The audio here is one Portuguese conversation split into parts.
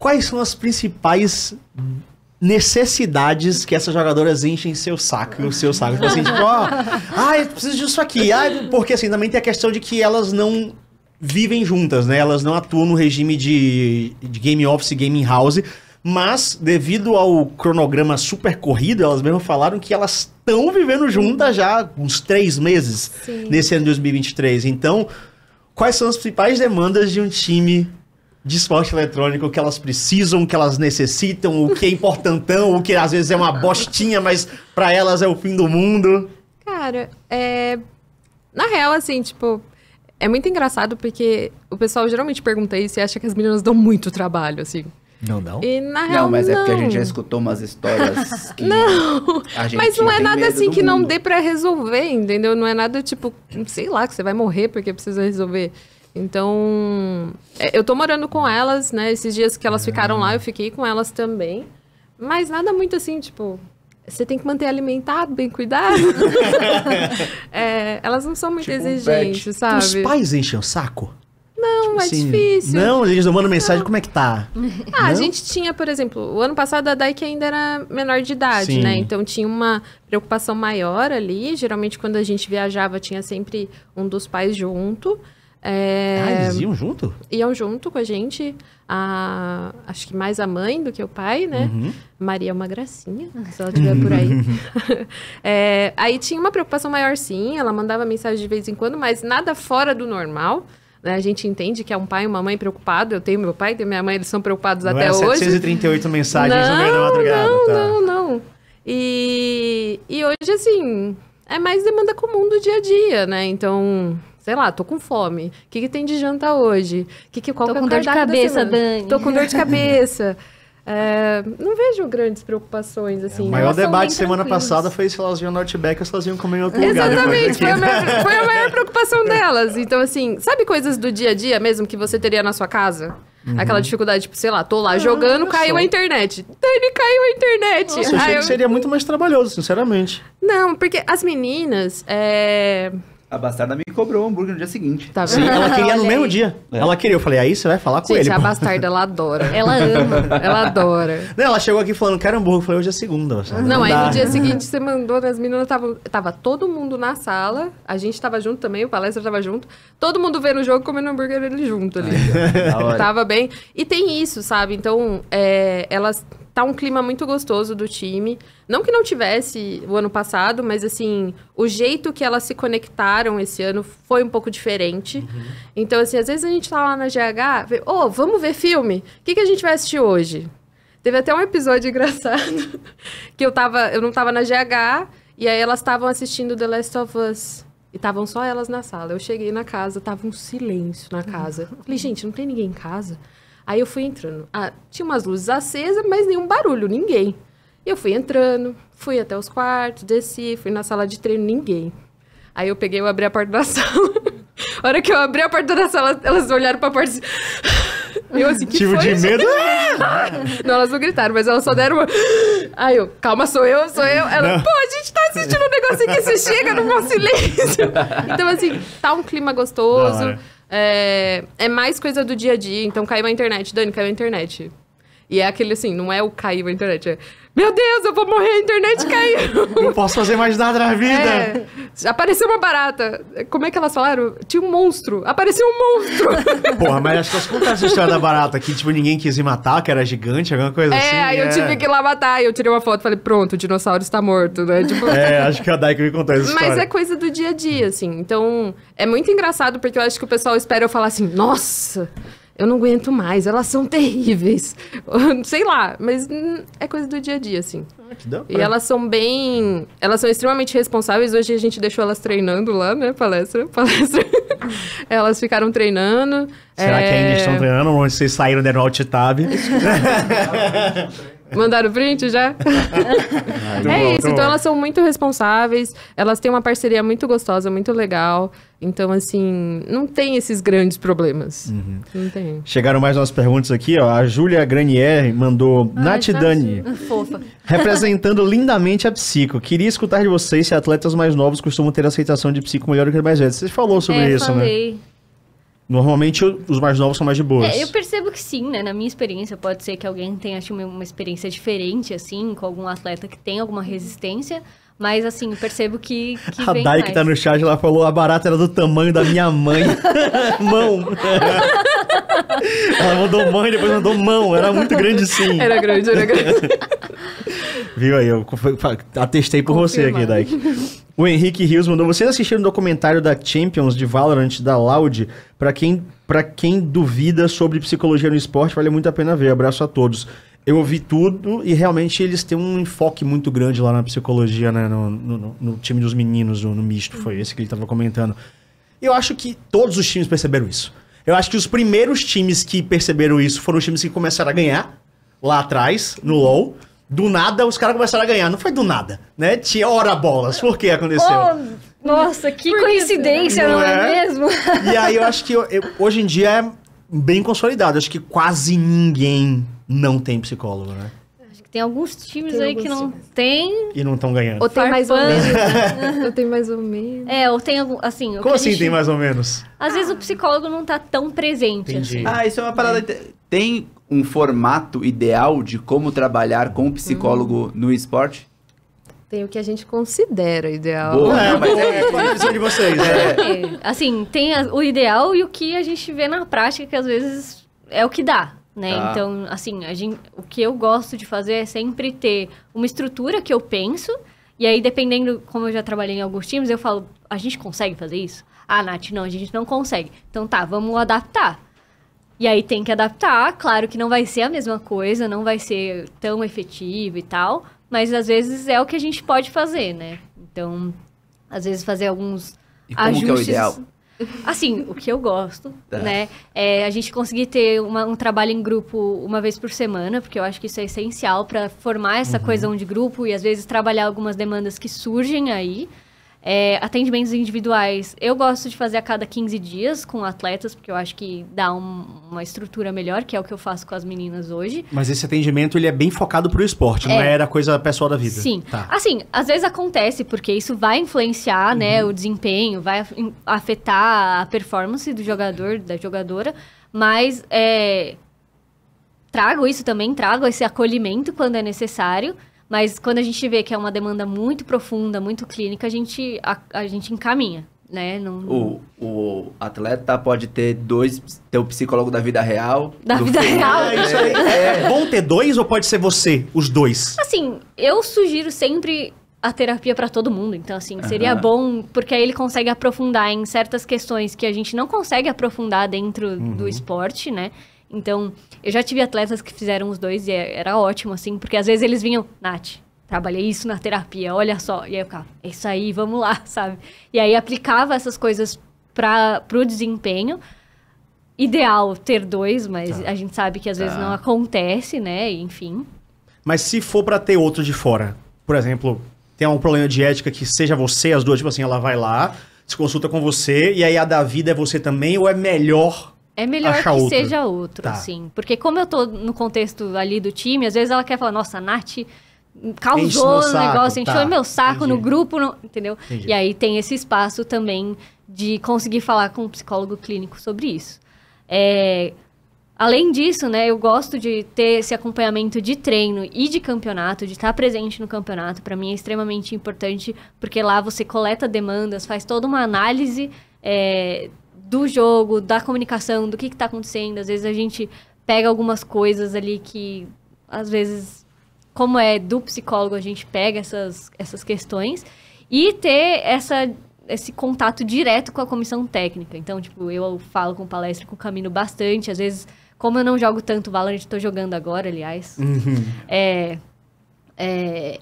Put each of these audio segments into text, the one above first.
quais são as principais necessidades que essas jogadoras enchem seu saco, o seu saco. Tipo assim, tipo, ó, ah, eu preciso disso aqui. ai, ah, porque assim, também tem a questão de que elas não vivem juntas, né? Elas não atuam no regime de, de game office, gaming house, mas devido ao cronograma super corrido, elas mesmo falaram que elas estão vivendo juntas já uns três meses Sim. nesse ano de 2023. Então, quais são as principais demandas de um time de esporte eletrônico que elas precisam, que elas necessitam, o que é importantão, o que às vezes é uma bostinha, mas para elas é o fim do mundo? Cara, é. Na real, assim, tipo. É muito engraçado porque o pessoal geralmente pergunta isso e acha que as meninas dão muito trabalho, assim. Não, não? E, na real, não, mas não. é porque a gente já escutou umas histórias que Não, mas não é nada assim que mundo. não dê para resolver, entendeu? Não é nada tipo, sei lá, que você vai morrer porque precisa resolver. Então, é, eu tô morando com elas, né? Esses dias que elas ficaram lá, eu fiquei com elas também. Mas nada muito assim, tipo, você tem que manter alimentado, bem cuidado. é, elas não são muito tipo exigentes, um sabe? Então, os pais enchem o saco? Não, tipo é assim, difícil. Não, eles não mandam mensagem, como é que tá? Ah, não? a gente tinha, por exemplo, o ano passado a Dai que ainda era menor de idade, Sim. né? Então tinha uma preocupação maior ali. Geralmente quando a gente viajava tinha sempre um dos pais junto. É... Ah, eles iam junto? Iam junto com a gente. A... Acho que mais a mãe do que o pai, né? Uhum. Maria é uma gracinha, se ela estiver por aí. é... Aí tinha uma preocupação maior, sim. Ela mandava mensagem de vez em quando, mas nada fora do normal. Né? A gente entende que é um pai e uma mãe preocupado. Eu tenho meu pai, tenho minha mãe, eles são preocupados não até é 738 hoje. 738 mensagens não, no meio da madrugada. Não, tá. não, não. E, e hoje, assim, é mais demanda comum do dia a dia, né? Então, sei lá, tô com fome. O que, que tem de janta hoje? Que que, qual tô que é com dor de cabeça, Dani. Tô com dor de cabeça. É, não vejo grandes preocupações, assim. É, o maior debate semana passada foi se elas iam no Outback ou se elas iam comer em outro Exatamente, lugar. Exatamente, foi, foi, a maior preocupação delas. Então, assim, sabe coisas do dia a dia mesmo que você teria na sua casa? Uhum. Aquela dificuldade, tipo, sei lá, tô lá ah, jogando, caiu a internet. Dani, caiu a internet. Nossa, eu achei eu... que seria muito mais trabalhoso, sinceramente. Não, porque as meninas... É... A Bastarda me cobrou o hambúrguer no dia seguinte. Tá Sim, ela queria no mesmo dia. Ela queria. Eu falei, aí você vai falar com Gente, ele. Gente, a Bastarda, ela adora. Ela ama. ela adora. Não, ela chegou aqui falando, quero hambúrguer. Eu falei, hoje é segunda. Não, aí no dia seguinte você mandou, né? as meninas estavam... Tava todo mundo na sala. A gente tava junto também, o palestra tava junto. Todo mundo vendo o jogo, comendo hambúrguer ele junto ali. Ai, tava bem. E tem isso, sabe? Então, é, elas tá um clima muito gostoso do time. Não que não tivesse o ano passado, mas assim, o jeito que elas se conectaram esse ano foi um pouco diferente. Uhum. Então, assim, às vezes a gente tá lá na GH, ô, oh, vamos ver filme? O que, que a gente vai assistir hoje? Teve até um episódio engraçado que eu tava, eu não tava na GH e aí elas estavam assistindo The Last of Us. E estavam só elas na sala. Eu cheguei na casa, tava um silêncio na casa. Uhum. Falei, gente, não tem ninguém em casa? Aí eu fui entrando. Ah, tinha umas luzes acesas, mas nenhum barulho, ninguém. Eu fui entrando, fui até os quartos, desci, fui na sala de treino, ninguém. Aí eu peguei, eu abri a porta da sala. a hora que eu abri a porta da sala, elas olharam pra porta e ah! eu assim, que Tipo de medo? não, elas não gritaram, mas elas só deram uma... Ah! Aí eu, calma, sou eu, sou eu. Ela, não. pô, a gente tá assistindo um negocinho que você chega no bom silêncio. então, assim, tá um clima gostoso. É, é mais coisa do dia a dia. Então caiu a internet. Dani, caiu a internet. E é aquele assim, não é o caiu a internet, é. Meu Deus, eu vou morrer, a internet caiu. Não posso fazer mais nada na vida. É, apareceu uma barata. Como é que elas falaram? Tinha um monstro. Apareceu um monstro. Porra, mas acho que elas contaram essa história da barata aqui tipo, ninguém quis me matar, que era gigante, alguma coisa é, assim. Aí é, aí eu tive que ir lá matar. eu tirei uma foto e falei, pronto, o dinossauro está morto, né? Tipo... É, acho que é a Dai que me contou essa história. Mas é coisa do dia a dia, assim. Então, é muito engraçado porque eu acho que o pessoal espera eu falar assim, nossa, eu não aguento mais, elas são terríveis. Sei lá, mas hum, é coisa do dia a dia, assim. Ah, que E elas são bem. Elas são extremamente responsáveis. Hoje a gente deixou elas treinando lá, né? Palestra. Palestra. elas ficaram treinando. Será é... que ainda é estão treinando? ou vocês saíram do Alt Tab? Mandaram print já? é isso. Então elas são muito responsáveis, elas têm uma parceria muito gostosa, muito legal. Então, assim, não tem esses grandes problemas. Uhum. Não tem. Chegaram mais umas perguntas aqui, ó. A Júlia Granier mandou Ai, Nath Dani. Fofa. Representando lindamente a psico. Queria escutar de vocês se atletas mais novos costumam ter aceitação de psico melhor do que mais velhos. Você falou sobre é, isso, né? falei. né? Normalmente os mais novos são mais de boas. É, eu percebo que sim, né? Na minha experiência, pode ser que alguém tenha tido uma experiência diferente, assim, com algum atleta que tem alguma resistência. Mas assim, percebo que. que a Dai que tá no chat, lá falou: a barata era do tamanho da minha mãe. mão! ela mandou mãe, depois mandou mão. Era muito grande sim. Era grande, era grande. Viu aí? Eu atestei por Confirma. você aqui, Dai. O Henrique Rios mandou: vocês assistiram o documentário da Champions de Valorant da Loud? Para quem, pra quem duvida sobre psicologia no esporte, vale muito a pena ver. Abraço a todos. Eu ouvi tudo e realmente eles têm um enfoque muito grande lá na psicologia, né? No, no, no time dos meninos, no, no misto, foi esse que ele estava comentando. Eu acho que todos os times perceberam isso. Eu acho que os primeiros times que perceberam isso foram os times que começaram a ganhar lá atrás, no LoL do nada os caras começaram a ganhar. Não foi do nada, né? Tinha hora bolas. Por que aconteceu? Oh, nossa, que coincidência, não, não é? é? mesmo? E aí eu acho que eu, eu, hoje em dia é bem consolidado. Acho que quase ninguém não tem psicólogo, né? Acho que Tem alguns times tem aí alguns que não times. tem. E não estão ganhando. Ou tem mais ou menos. Né? ou tem mais ou menos. É, ou tem algum. Assim, Como assim gente... tem mais ou menos? Às vezes o psicólogo não tá tão presente. Entendi. Assim. Ah, isso é uma parada. É. Tem um formato ideal de como trabalhar com um psicólogo hum. no esporte? Tem o que a gente considera ideal. Boa, né? é, mas é, é a visão de vocês, né? É. Assim, tem o ideal e o que a gente vê na prática, que às vezes é o que dá, né? Tá. Então, assim, a gente, o que eu gosto de fazer é sempre ter uma estrutura que eu penso, e aí, dependendo, como eu já trabalhei em alguns times, eu falo, a gente consegue fazer isso? Ah, Nath, não, a gente não consegue. Então tá, vamos adaptar. E aí tem que adaptar, claro que não vai ser a mesma coisa, não vai ser tão efetivo e tal, mas às vezes é o que a gente pode fazer, né? Então, às vezes fazer alguns e como ajustes. Que é o ideal? Assim, o que eu gosto, tá. né? É a gente conseguir ter uma, um trabalho em grupo uma vez por semana, porque eu acho que isso é essencial para formar essa uhum. coesão de grupo e às vezes trabalhar algumas demandas que surgem aí. É, atendimentos individuais, eu gosto de fazer a cada 15 dias com atletas, porque eu acho que dá um, uma estrutura melhor, que é o que eu faço com as meninas hoje. Mas esse atendimento, ele é bem focado pro esporte, é. não era coisa pessoal da vida. Sim. Tá. Assim, às vezes acontece, porque isso vai influenciar, né, uhum. né, o desempenho, vai afetar a performance do jogador, da jogadora, mas é, trago isso também, trago esse acolhimento quando é necessário, mas quando a gente vê que é uma demanda muito profunda, muito clínica, a gente, a, a gente encaminha. Né? O, o atleta pode ter dois, ter o psicólogo da vida real. Da vida filme. real. É, isso aí. É. é bom ter dois ou pode ser você, os dois? Assim, eu sugiro sempre a terapia para todo mundo. Então, assim, seria uhum. bom, porque aí ele consegue aprofundar em certas questões que a gente não consegue aprofundar dentro uhum. do esporte, né? Então, eu já tive atletas que fizeram os dois e é, era ótimo, assim, porque às vezes eles vinham, Nath, trabalhei isso na terapia, olha só. E aí eu ficava, é isso aí, vamos lá, sabe? E aí aplicava essas coisas para o desempenho. Ideal ter dois, mas tá. a gente sabe que às tá. vezes não acontece, né? Enfim. Mas se for para ter outro de fora, por exemplo, tem algum problema de ética que seja você, as duas, tipo assim, ela vai lá, se consulta com você, e aí a da vida é você também, ou é melhor é melhor Achar que outro. seja outro, tá. assim. Porque como eu tô no contexto ali do time, às vezes ela quer falar, nossa, a Nath causou o negócio, encheu tá. meu saco Entendi. no grupo, no... entendeu? Entendi. E aí tem esse espaço também de conseguir falar com um psicólogo clínico sobre isso. É... Além disso, né, eu gosto de ter esse acompanhamento de treino e de campeonato, de estar presente no campeonato, para mim é extremamente importante, porque lá você coleta demandas, faz toda uma análise é, do jogo, da comunicação, do que está acontecendo. Às vezes a gente pega algumas coisas ali que, às vezes, como é do psicólogo, a gente pega essas, essas questões. E ter essa, esse contato direto com a comissão técnica. Então, tipo, eu falo com palestra, com o Camino bastante. Às vezes, como eu não jogo tanto Valorant, estou jogando agora, aliás. Uhum. É, é,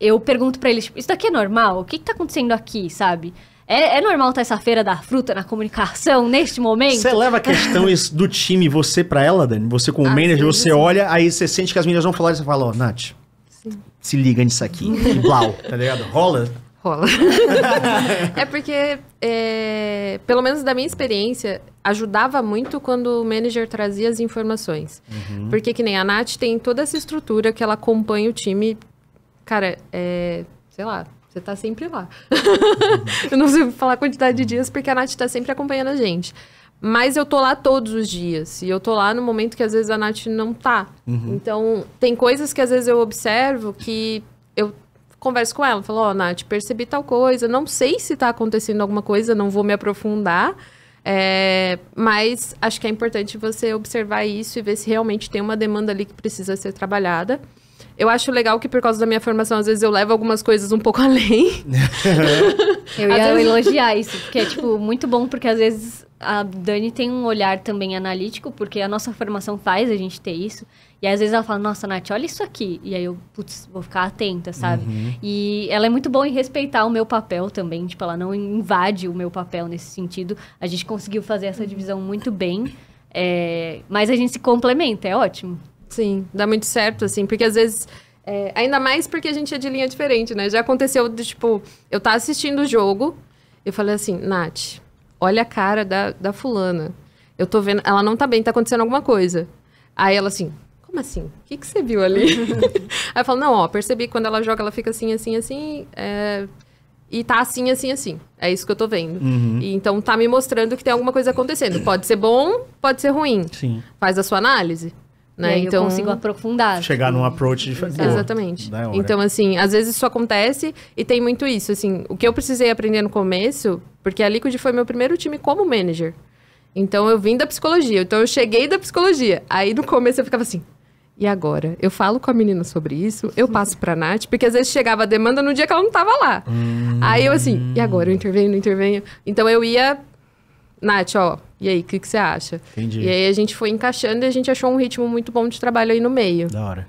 eu pergunto para eles, tipo, isso daqui é normal? O que, está acontecendo aqui, sabe? É, é normal estar essa feira da fruta na comunicação neste momento? Você leva a questão do time, você pra ela, Dani? Você como ah, manager, sim, você sim. olha, aí você sente que as meninas vão falar e você fala, ó, oh, Nath, sim. se liga nisso aqui. e blau, tá ligado? Rola? Rola. é porque, é, pelo menos da minha experiência, ajudava muito quando o manager trazia as informações. Uhum. Porque que nem a Nath tem toda essa estrutura que ela acompanha o time, cara, é, sei lá, você tá sempre lá. Uhum. eu não sei falar a quantidade de uhum. dias, porque a Nath tá sempre acompanhando a gente. Mas eu tô lá todos os dias. E eu tô lá no momento que às vezes a Nath não tá. Uhum. Então, tem coisas que às vezes eu observo que eu converso com ela. Falo, ó, oh, Nath, percebi tal coisa. Não sei se tá acontecendo alguma coisa, não vou me aprofundar. É, mas acho que é importante você observar isso e ver se realmente tem uma demanda ali que precisa ser trabalhada. Eu acho legal que por causa da minha formação, às vezes eu levo algumas coisas um pouco além. eu ia vezes... elogiar isso, porque é, tipo, muito bom, porque às vezes a Dani tem um olhar também analítico, porque a nossa formação faz a gente ter isso. E às vezes ela fala, nossa, Nath, olha isso aqui. E aí eu, putz, vou ficar atenta, sabe? Uhum. E ela é muito boa em respeitar o meu papel também. Tipo, ela não invade o meu papel nesse sentido. A gente conseguiu fazer essa divisão muito bem. É... Mas a gente se complementa, é ótimo. Sim, dá muito certo, assim, porque às vezes. É, ainda mais porque a gente é de linha diferente, né? Já aconteceu, de, tipo, eu tava tá assistindo o jogo, eu falei assim, Nath, olha a cara da, da fulana. Eu tô vendo, ela não tá bem, tá acontecendo alguma coisa. Aí ela assim, como assim? O que, que você viu ali? Aí eu falo, não, ó, percebi que quando ela joga, ela fica assim, assim, assim, é... e tá assim, assim, assim. É isso que eu tô vendo. Uhum. E, então tá me mostrando que tem alguma coisa acontecendo. Pode ser bom, pode ser ruim. Sim. Faz a sua análise. Né? então, eu consigo aprofundar. Chegar num approach diferente. Exatamente. Boa, então, assim, às vezes isso acontece e tem muito isso. Assim, o que eu precisei aprender no começo, porque a Liquid foi meu primeiro time como manager. Então, eu vim da psicologia. Então, eu cheguei da psicologia. Aí, no começo, eu ficava assim... E agora? Eu falo com a menina sobre isso, eu passo pra Nath, porque às vezes chegava a demanda no dia que ela não tava lá. Hum... Aí eu assim, e agora? Eu intervenho, não intervenho? Então eu ia Nath, ó, e aí, o que, que você acha? Entendi. E aí a gente foi encaixando e a gente achou um ritmo muito bom de trabalho aí no meio. Da hora.